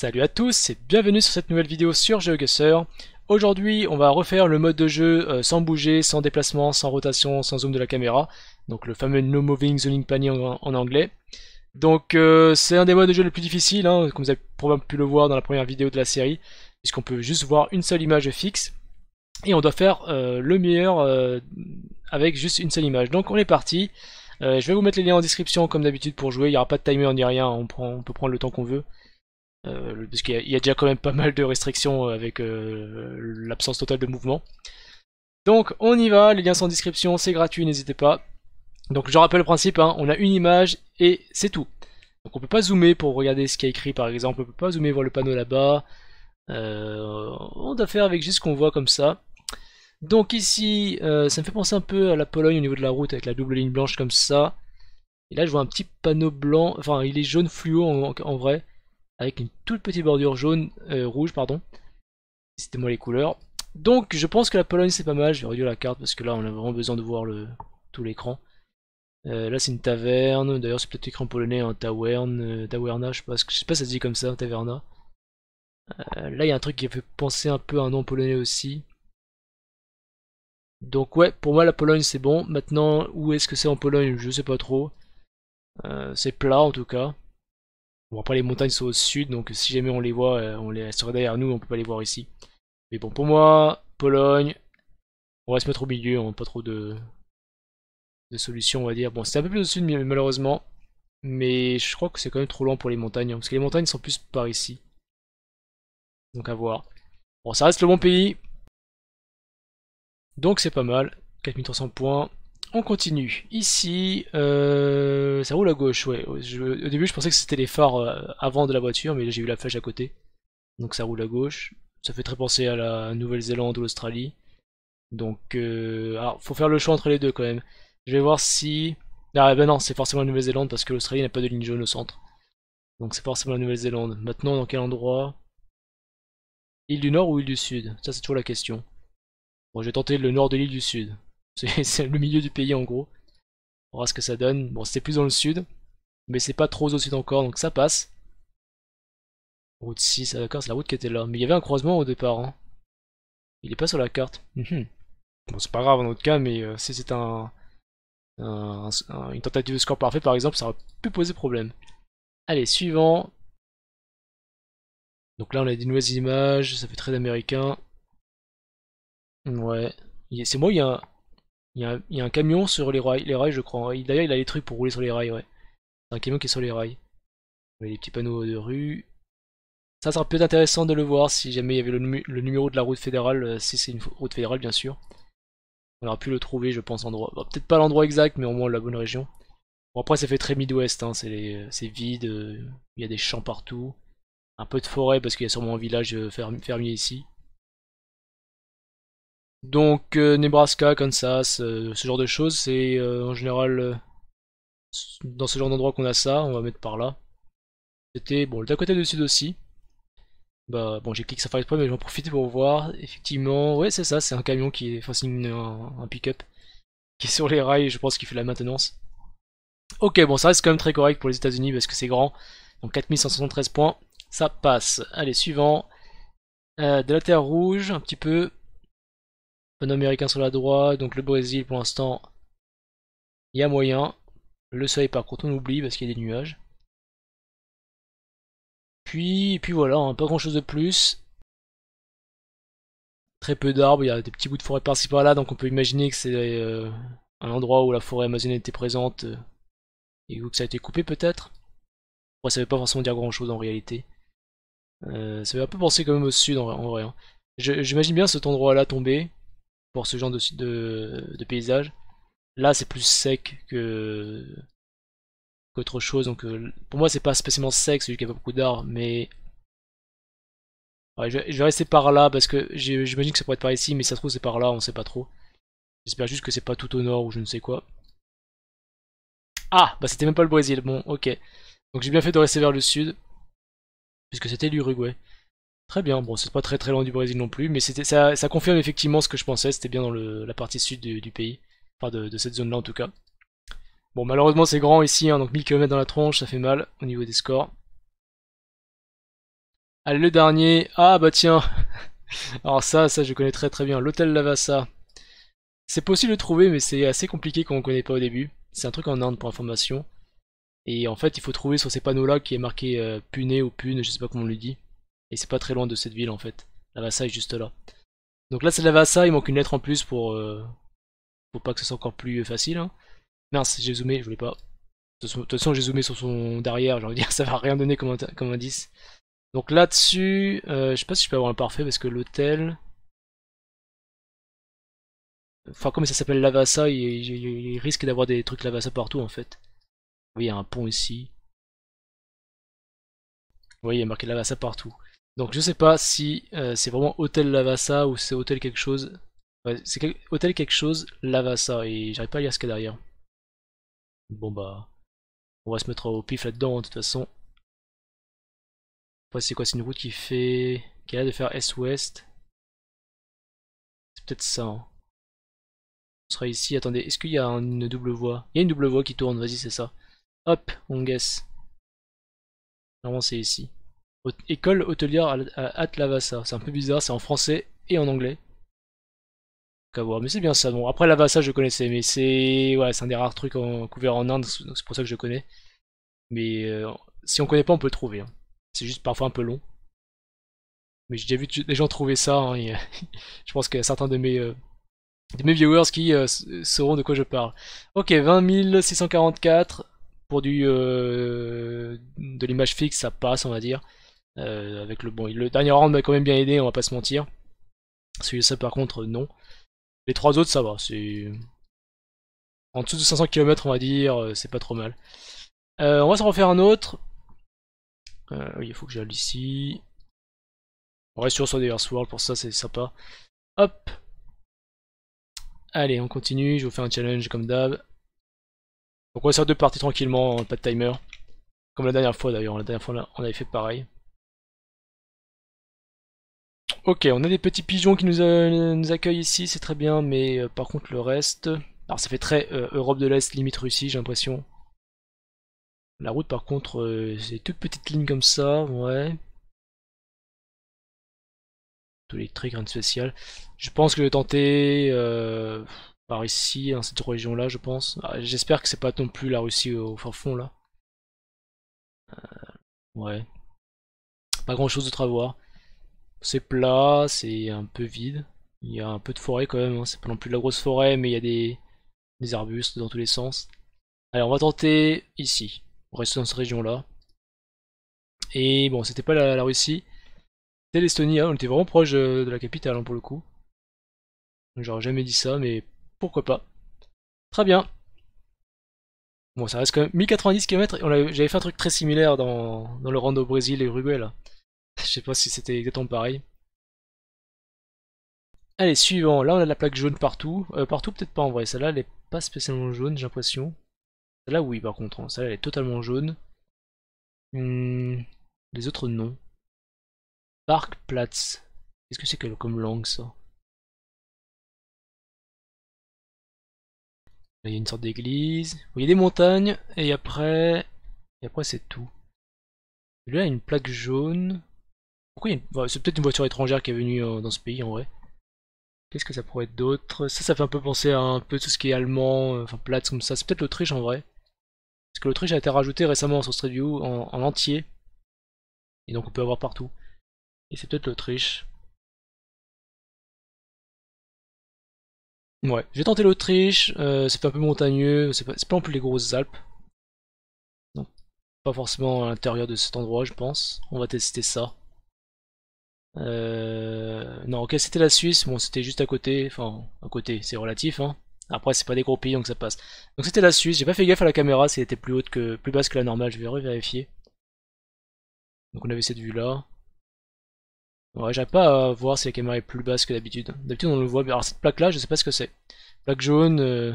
Salut à tous et bienvenue sur cette nouvelle vidéo sur GeoGuessr. Aujourd'hui on va refaire le mode de jeu euh, sans bouger, sans déplacement, sans rotation, sans zoom de la caméra. Donc le fameux No Moving Zoning Panier en, anglais. Donc euh, c'est un des modes de jeu les plus difficiles, hein, comme vous avez probablement pu le voir dans la première vidéo de la série, puisqu'on peut juste voir une seule image fixe. Et on doit faire euh, le meilleur avec juste une seule image. Donc on est parti. je vais vous mettre les liens en description comme d'habitude pour jouer, il n'y aura pas de timer ni rien, on, prend, on peut prendre le temps qu'on veut. Euh, parce qu'il y, a déjà quand même pas mal de restrictions euh, avec euh, l'absence totale de mouvement. Donc on y va, les liens sont en description, c'est gratuit, n'hésitez pas. Donc je rappelle le principe, hein, on a une image et c'est tout. Donc on peut pas zoomer pour regarder ce qu'il y a écrit par exemple, on peut pas zoomer voir le panneau là-bas. on doit faire avec juste ce qu'on voit comme ça. Donc ici, ça me fait penser un peu à la Pologne au niveau de la route avec la double ligne blanche comme ça. Et là je vois un petit panneau blanc, enfin il est jaune fluo en vrai avec une toute petite bordure jaune, euh, rouge, pardon. C'était moi les couleurs. Donc je pense que la Pologne c'est pas mal, je vais réduire la carte parce que là on a vraiment besoin de voir tout l'écran. Euh, là c'est une taverne, d'ailleurs c'est peut-être écrit polonais, un hein, taverne, euh, je sais pas, je sais pas si ça se dit comme ça, taverna. Euh, là il y a un truc qui fait penser un peu à un nom polonais aussi. Donc ouais, pour moi la Pologne c'est bon. Maintenant, où est-ce que c'est en Pologne Je sais pas trop. c'est plat en tout cas. Bon, pas les montagnes sont au sud, donc si jamais on les voit, euh, on les sera derrière nous, on peut pas les voir ici. Mais bon, pour moi, Pologne, on va se mettre au milieu, on n'a pas trop de, de solutions, on va dire. Bon, c'est un peu plus au sud, malheureusement. Mais je crois que c'est quand même trop lent pour les montagnes, hein, parce que les montagnes sont plus par ici. Donc à voir. Bon, ça reste le bon pays. Donc c'est pas mal. 4300 points on continue. Ici, euh, ça roule à gauche, ouais. au début, je pensais que c'était les phares euh, avant de la voiture, mais j'ai vu la flèche à côté. Donc ça roule à gauche. Ça fait très penser à la Nouvelle-Zélande ou l'Australie. Donc, euh, alors, faut faire le choix entre les deux quand même. Je vais voir si... Ah ben non, c'est forcément la Nouvelle-Zélande parce que l'Australie n'a pas de ligne jaune au centre. Donc c'est forcément la Nouvelle-Zélande. Maintenant, dans quel endroit Île du Nord ou île du Sud Ça, c'est toujours la question. Bon, je vais tenter le nord de l'île du Sud. C'est le milieu du pays en gros. On verra ce que ça donne. Bon, c'était plus dans le sud, mais c'est pas trop au sud encore, donc ça passe. Route 6, ah, d'accord, c'est la route qui était là. Mais il y avait un croisement au départ. Hein. Il est pas sur la carte. Mhm. Bon, c'est pas grave en autre cas, mais euh, si c'est un, une tentative de score parfait par exemple, ça aurait pu poser problème. Allez, suivant. Donc là, on a des nouvelles images, ça fait très américain. Ouais. C'est moi, il y a un... Il y, a un, camion sur les rails, les rails je crois. D'ailleurs, il a les trucs pour rouler sur les rails, ouais. C'est un camion qui est sur les rails. Il a les petits panneaux de rue. Ça sera peut-être intéressant de le voir si jamais il y avait le, numéro de la route fédérale, euh, si c'est une route fédérale, bien sûr. On aura pu le trouver, je pense, en droit. Bah, peut-être pas l'endroit exact, mais au moins la bonne région. Bon, après, ça fait très Midwest, hein. c'est vide, euh, il y a des champs partout. Un peu de forêt, parce qu'il y a sûrement un village euh, fermier ici. Donc euh, Nebraska, Kansas, euh, ce genre de choses, c'est euh, en général dans ce genre d'endroit qu'on a ça, on va mettre par là. C'était bon le Dakota du Sud aussi. Bah bon j'ai cliqué sur Express mais j'en profite pour voir. Effectivement, oui, c'est ça, c'est un camion qui est. Enfin c'est un, pick-up qui est sur les rails je pense qu'il fait la maintenance. Ok bon ça reste quand même très correct pour les états unis parce que c'est grand. Donc 4173 points, ça passe. Allez, suivant. de la terre rouge, un petit peu. Américain sur la droite, donc le Brésil pour l'instant, il y a moyen. Le soleil par contre on oublie parce qu'il y a des nuages. Puis, puis voilà, hein, pas grand chose de plus. Très peu d'arbres, il y a des petits bouts de forêt par-ci par-là, donc on peut imaginer que c'est euh, un endroit où la forêt amazonienne était présente euh, et où ça a été coupé peut-être. ça veut pas forcément dire grand chose en réalité. Euh, ça veut un peu penser quand même au sud en, vrai. Hein. J'imagine bien cet endroit là tomber pour ce genre de, de, paysage. Là, c'est plus sec que qu'autre chose. Donc, euh, pour moi, c'est pas spécialement sec, celui qui a pas beaucoup d'art mais je, je, vais rester par là parce que j'imagine que ça pourrait être par ici, mais ça se trouve c'est par là, on sait pas trop. J'espère juste que c'est pas tout au nord ou je ne sais quoi. Ah, bah c'était même pas le Brésil. Bon, ok. Donc j'ai bien fait de rester vers le sud, puisque c'était l'Uruguay. Très bien, bon, c'est pas très très loin du Brésil non plus, mais ça, confirme effectivement ce que je pensais, c'était bien dans la partie sud du, pays, enfin de, cette zone-là en tout cas. Bon, malheureusement, c'est grand ici, hein, donc 1000 km dans la tronche, ça fait mal au niveau des scores. Allez, le dernier. Ah, bah tiens. Alors ça, ça, je connais très très bien. L'hôtel Lavassa. C'est possible de trouver, mais c'est assez compliqué quand on connaît pas au début. C'est un truc en Inde pour information. Et en fait, il faut trouver sur ces panneaux-là qui est marqué euh, Pune ou Pune, je sais pas comment on le dit. Et c'est pas très loin de cette ville en fait. Lavassa est juste là. Donc là c'est Lavassa, il manque une lettre en plus pour, euh, pour pas que ce soit encore plus euh, facile. Hein. Mince, j'ai zoomé, je voulais pas. De toute façon j'ai zoomé sur son derrière, j'ai envie de dire ça va rien donner comme, indice. Donc là-dessus, euh, je sais pas si je peux avoir un parfait parce que l'hôtel... Enfin comme ça s'appelle Lavassa, il risque d'avoir des trucs Lavassa partout en fait. Oui, il y a un pont ici. Oui, il y a marqué Lavassa partout. Donc je sais pas si euh, c'est vraiment Hôtel Lavassa ou c'est Hôtel quelque chose. c'est Hôtel quelque chose Lavasa et j'arrive pas à lire ce qu'il y a derrière. Bon bah, on va se mettre au pif là-dedans hein, de toute façon. c'est quoi C'est une route qui fait... qui a l'air de faire est-ouest. C'est peut-être ça. Hein. On sera ici. Attendez, est-ce qu'il y a une double voie Il y a une double voie qui tourne, vas-y c'est ça. Hop, on guess. Normalement c'est ici. École hôtelière à Atlavassa. C'est un peu bizarre, c'est en français et en anglais. mais c'est bien ça. Bon, après Lavassa, je connaissais, mais c'est ouais, c'est un des rares trucs couverts en Inde, c'est pour ça que je connais. Mais euh, si on connaît pas, on peut le trouver. Hein. C'est juste parfois un peu long. Mais j'ai déjà vu des gens trouver ça. Hein, je pense qu'il y a certains de mes, euh, mes viewers qui euh, sauront de quoi je parle. Ok, 20 644 pour du de l'image fixe, ça passe, on va dire. Euh, avec le, bon, le dernier round m'a quand même bien aidé, on va pas se mentir. Celui-là par contre non. Les trois autres ça va, c'est. En dessous de 500 km on va dire, euh, c'est pas trop mal. Euh, on va se refaire un autre. il faut que j'aille ici. On reste sur des World pour ça, c'est sympa. Hop Allez, on continue, je vous fais un challenge comme d'hab. Donc on va faire deux parties tranquillement, pas de timer. Comme la dernière fois d'ailleurs, la dernière fois on avait fait pareil. Ok, on a des petits pigeons qui nous, euh, accueillent ici, c'est très bien, mais euh, par contre le reste... Alors ça fait très euh, Europe de l'Est, limite Russie, j'ai l'impression. La route par contre, c'est toute petite ligne comme ça, ouais. Tout électrique, rien de spécial. Je pense que je vais tenter par ici, dans hein, cette région-là, je pense. Ah, j'espère que c'est pas non plus la Russie au, fond, là. ouais. Pas grand-chose d'autre à voir. C'est plat, c'est un peu vide. Il y a un peu de forêt quand même, hein. c'est pas non plus de la grosse forêt, mais il y a des, des arbustes dans tous les sens. Allez, on va tenter ici. On reste dans cette région-là. Et bon, c'était pas la, Russie. C'était l'Estonie, hein. on était vraiment proche euh, de, la capitale hein, pour le coup. J'aurais jamais dit ça, mais pourquoi pas. Très bien. Bon, ça reste quand même 1090 km. J'avais fait un truc très similaire dans, dans le rando au Brésil et Uruguay là. Je sais pas si c'était exactement pareil. Allez, suivant. Là, on a la plaque jaune partout. Euh, partout, peut-être pas en vrai. Celle-là, elle est pas spécialement jaune, j'ai l'impression. Celle-là, oui, par contre. Hein. Celle-là, elle est totalement jaune. Hmm, les autres, non. Parkplatz. Qu'est-ce que c'est que comme langue, ça Là, il y a une sorte d'église. il y a des montagnes. Et après... Et après, c'est tout. Celui-là a une plaque jaune. C'est peut-être une voiture étrangère qui est venue euh, dans ce pays en vrai. Qu'est-ce que ça pourrait être d'autre Ça, ça fait un peu penser à un peu tout ce qui est allemand, euh, enfin plate comme ça. C'est peut-être l'Autriche en vrai. Parce que l'Autriche a été rajoutée récemment sur Street View en, entier. Et donc on peut avoir partout. Et c'est peut-être l'Autriche. Ouais, je vais tenter l'Autriche, euh, c'est un peu montagneux, c'est pas, pas non plus les grosses Alpes. Donc, pas forcément à l'intérieur de cet endroit, je pense. On va tester ça. Euh, non, ok, c'était la Suisse. Bon, c'était juste à côté. Enfin, à côté, c'est relatif. Hein. Après, c'est pas des gros pays, donc ça passe. Donc c'était la Suisse. J'ai pas fait gaffe à la caméra, si elle était plus haute que, plus basse que la normale. Je vais revérifier. Donc on avait cette vue là. Ouais, j'arrive pas à voir si la caméra est plus basse que d'habitude. D'habitude, on le voit. Alors cette plaque là, je sais pas ce que c'est. Plaque jaune. Euh,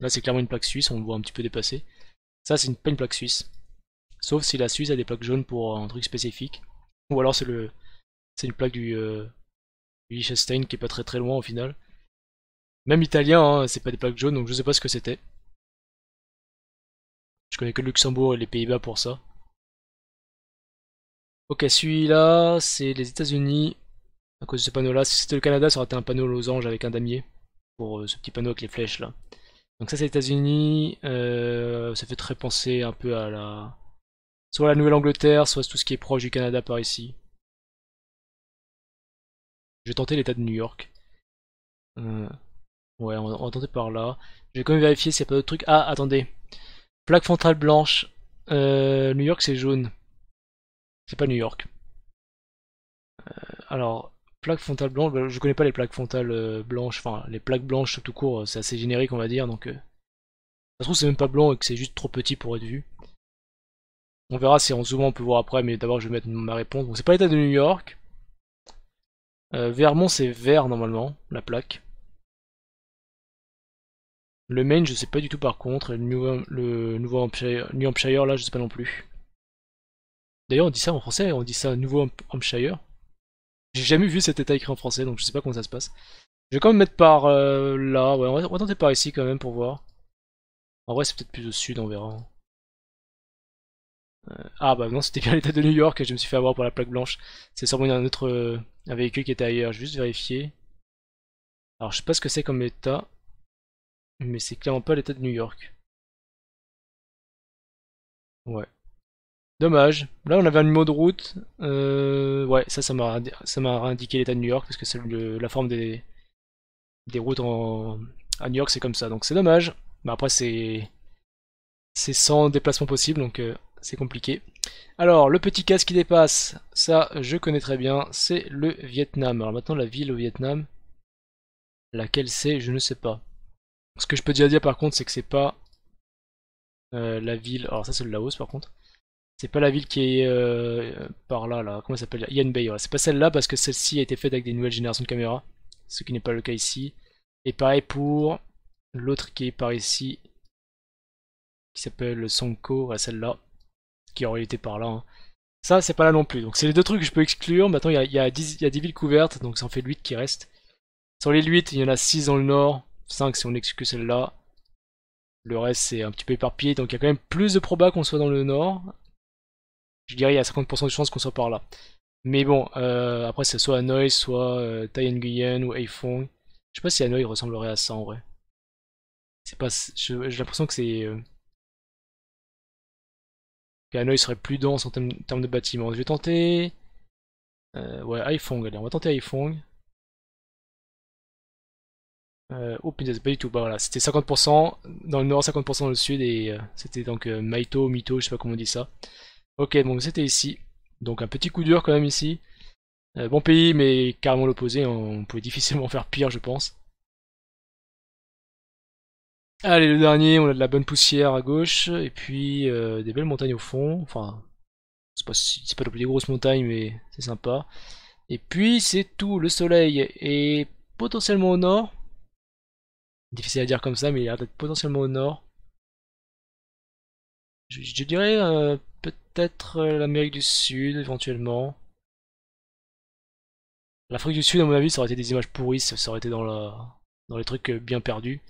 là, c'est clairement une plaque suisse. On le voit un petit peu dépasser. Ça, c'est une, pas une plaque suisse. Sauf si la Suisse a des plaques jaunes pour un truc spécifique. Ou alors c'est le c'est une plaque euh, du, Liechtenstein qui est pas très très loin au final. Même italien, hein, c'est pas des plaques jaunes, donc je sais pas ce que c'était. Je connais que le Luxembourg et les Pays-Bas pour ça. Ok, celui-là, c'est les États-Unis. À cause de ce panneau-là, si c'était le Canada, ça aurait été un panneau losange avec un damier. Pour euh, ce petit panneau avec les flèches là. Donc ça, c'est les États-Unis. Euh, ça fait très penser un peu à la soit la Nouvelle-Angleterre, soit tout ce qui est proche du Canada par ici. Je vais tenter l'état de New York. Euh, ouais, on va, tenter par là. Je vais quand même vérifier s'il n'y a pas d'autres trucs. Ah, attendez. Plaque frontale blanche. Euh, New York, c'est jaune. C'est pas New York. Euh, alors, plaque frontale blanche, bah, je connais pas les plaques frontales blanches. Enfin, les plaques blanches tout court, c'est assez générique, on va dire. Donc, ça se trouve, c'est même pas blanc et que c'est juste trop petit pour être vu. On verra si en zoomant on peut voir après, mais d'abord je vais mettre ma réponse. Donc c'est pas l'état de New York. Euh, Vermont c'est vert normalement, la plaque. Le Maine je sais pas du tout par contre, le, New, Nouveau Hampshire, New Hampshire là je sais pas non plus. D'ailleurs on dit ça en français, on dit ça Nouveau Hampshire. J'ai jamais vu cet état écrit en français donc je sais pas comment ça se passe. Je vais quand même mettre par euh, là, ouais, on on va tenter par ici quand même pour voir. En vrai c'est peut-être plus au sud, on verra. Euh, ah bah non, c'était bien l'état de New York et je me suis fait avoir pour la plaque blanche. C'est sûrement un autre euh, un véhicule qui était ailleurs. Je juste vérifier. Alors je sais pas ce que c'est comme état, mais c'est clairement pas l'état de New York. Ouais. Dommage. Là, on avait un numéro de route. Euh, ouais, ça, ça m'a indiqué l'état de New York parce que c'est la forme des, des routes en, à New York, c'est comme ça. Donc c'est dommage. Mais après, c'est c'est sans déplacement possible. Donc c'est compliqué. Alors, le petit casque qui dépasse, ça, je connais très bien, c'est le Vietnam. Alors maintenant, la ville au Vietnam, laquelle c'est, je ne sais pas. Ce que je peux déjà dire par contre, c'est que c'est pas euh, la ville... Alors ça, c'est le Laos par contre. C'est pas la ville qui est euh, par là, là. Comment ça s'appelle Yen Bay, C'est pas celle-là parce que celle-ci a été faite avec des nouvelles générations de caméras. Ce qui n'est pas le cas ici. Et pareil pour l'autre qui est par ici. Qui s'appelle Sonko, à celle-là qui aurait été par là. Hein. Ça, c'est pas là non plus. Donc c'est les deux trucs que je peux exclure. Maintenant, il y a, y, 10, y a villes couvertes, donc ça en fait 8 qui restent. Sur les 8, il y en a 6 dans le nord, 5 si on exclut celle-là. Le reste, c'est un petit peu éparpillé, donc il y a quand même plus de probas qu'on soit dans le nord. Je dirais il y a 50% de chances qu'on soit par là. Mais bon, euh, après, c'est soit Hanoi, soit euh, Nguyen ou Eifong. Je sais pas si Hanoi ressemblerait à ça en vrai. C'est pas, j'ai l'impression que c'est euh, il serait plus dense en termes, terme de bâtiments. Je vais tenter. Euh, ouais, iPhone, allez, on va tenter iPhone. Euh, oh, c'est pas du tout. Bah voilà, c'était 50% dans le nord, 50% dans le sud, et euh, c'était donc euh, Maito, Mito, je sais pas comment on dit ça. Ok, donc c'était ici. Donc un petit coup dur quand même ici. bon pays, mais carrément l'opposé, on pouvait difficilement faire pire, je pense. Allez, le dernier, on a de la bonne poussière à gauche, et puis euh, des belles montagnes au fond. Enfin, c'est pas, pas des grosses montagnes, mais c'est sympa. Et puis, c'est tout, le soleil est potentiellement au nord. Difficile à dire comme ça, mais il a d'être potentiellement au nord. Je, dirais euh, peut-être euh, l'Amérique du Sud, éventuellement. L'Afrique du Sud, à mon avis, ça aurait été des images pourries, ça aurait été dans, dans les trucs bien perdus.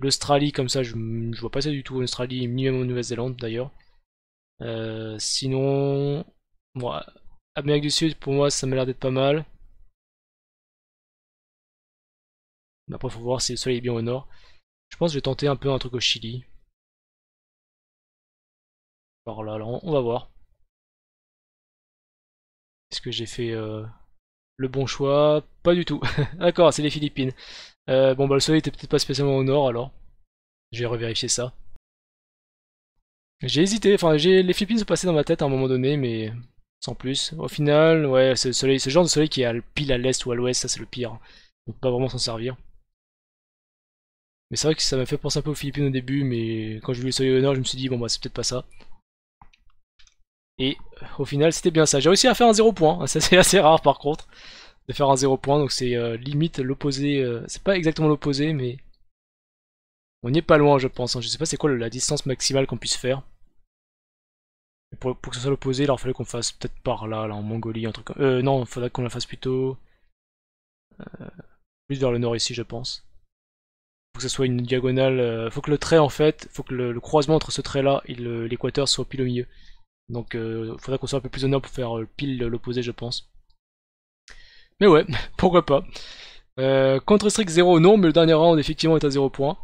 L'Australie, comme ça, je, ne vois pas ça du tout en Australie, ni même en Nouvelle-Zélande d'ailleurs. Euh, sinon, moi Amérique du Sud, pour moi, ça m'a l'air d'être pas mal. Mais après, faut voir si le soleil est bien au nord. Je pense que je vais tenter un peu un truc au Chili. Alors là, on va voir. Est-ce que j'ai fait euh, le bon choix Pas du tout. D'accord, c'est les Philippines. Euh, bon bah le soleil était peut-être pas spécialement au nord alors. Je vais revérifier ça. J'ai hésité, enfin j'ai les Philippines se passaient dans ma tête à un moment donné, mais sans plus. Au final, ouais, c'est ce genre de soleil qui est pile à l'est ou à l'ouest, ça c'est le pire. On peut pas vraiment s'en servir. Mais c'est vrai que ça m'a fait penser un peu aux Philippines au début, mais quand j'ai vu le soleil au nord, je me suis dit, bon bah c'est peut-être pas ça. Et au final, c'était bien ça. J'ai réussi à faire un zéro point, ça c'est assez rare par contre de faire un 0 point, donc c'est euh, limite l'opposé, euh, c'est pas exactement l'opposé, mais on n'y est pas loin je pense, hein. je sais pas c'est quoi la distance maximale qu'on puisse faire. pour, que ce soit l'opposé, alors il fallait qu'on fasse peut-être par là, là en Mongolie, un truc Euh non, il faudrait qu'on la fasse plutôt... Euh, plus vers le nord ici je pense. Faut que ce soit une diagonale, faut que le trait en fait, faut que le, croisement entre ce trait là et l'équateur soit pile au milieu. Donc il faudrait qu'on soit un peu plus au nord pour faire pile l'opposé je pense. Mais ouais, pourquoi pas. Euh, contre strict 0, non, mais le dernier round effectivement est à 0 points.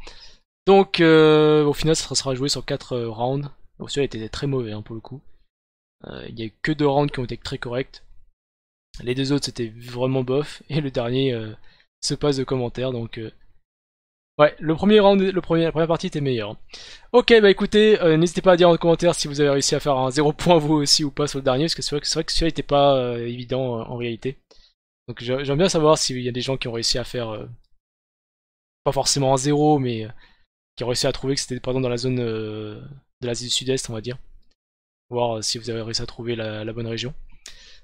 Donc euh, au final, ça sera joué sur 4 euh, rounds. Au celui-là était très mauvais hein, pour le coup. Il n'y a eu que 2 rounds qui ont été très corrects. Les deux autres c'était vraiment bof. Et le dernier se passe de commentaires. Donc ouais, le premier round, le la première partie était meilleure. Ok, bah écoutez, n'hésitez pas à dire en commentaire si vous avez réussi à faire un 0 point vous aussi ou pas sur le dernier. Parce que c'est vrai que, celui-là n'était pas évident en réalité. Donc j'aime bien savoir s'il y a des gens qui ont réussi à faire, euh, pas forcément à zéro, mais euh, qui ont réussi à trouver que c'était par exemple dans la zone euh, de l'Asie du Sud-Est, on va dire. Voir si vous avez réussi à trouver la bonne région.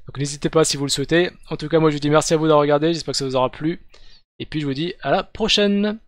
Donc n'hésitez pas si vous le souhaitez. En tout cas, moi je vous dis merci à vous d'avoir regardé, j'espère que ça vous aura plu. Et puis je vous dis à la prochaine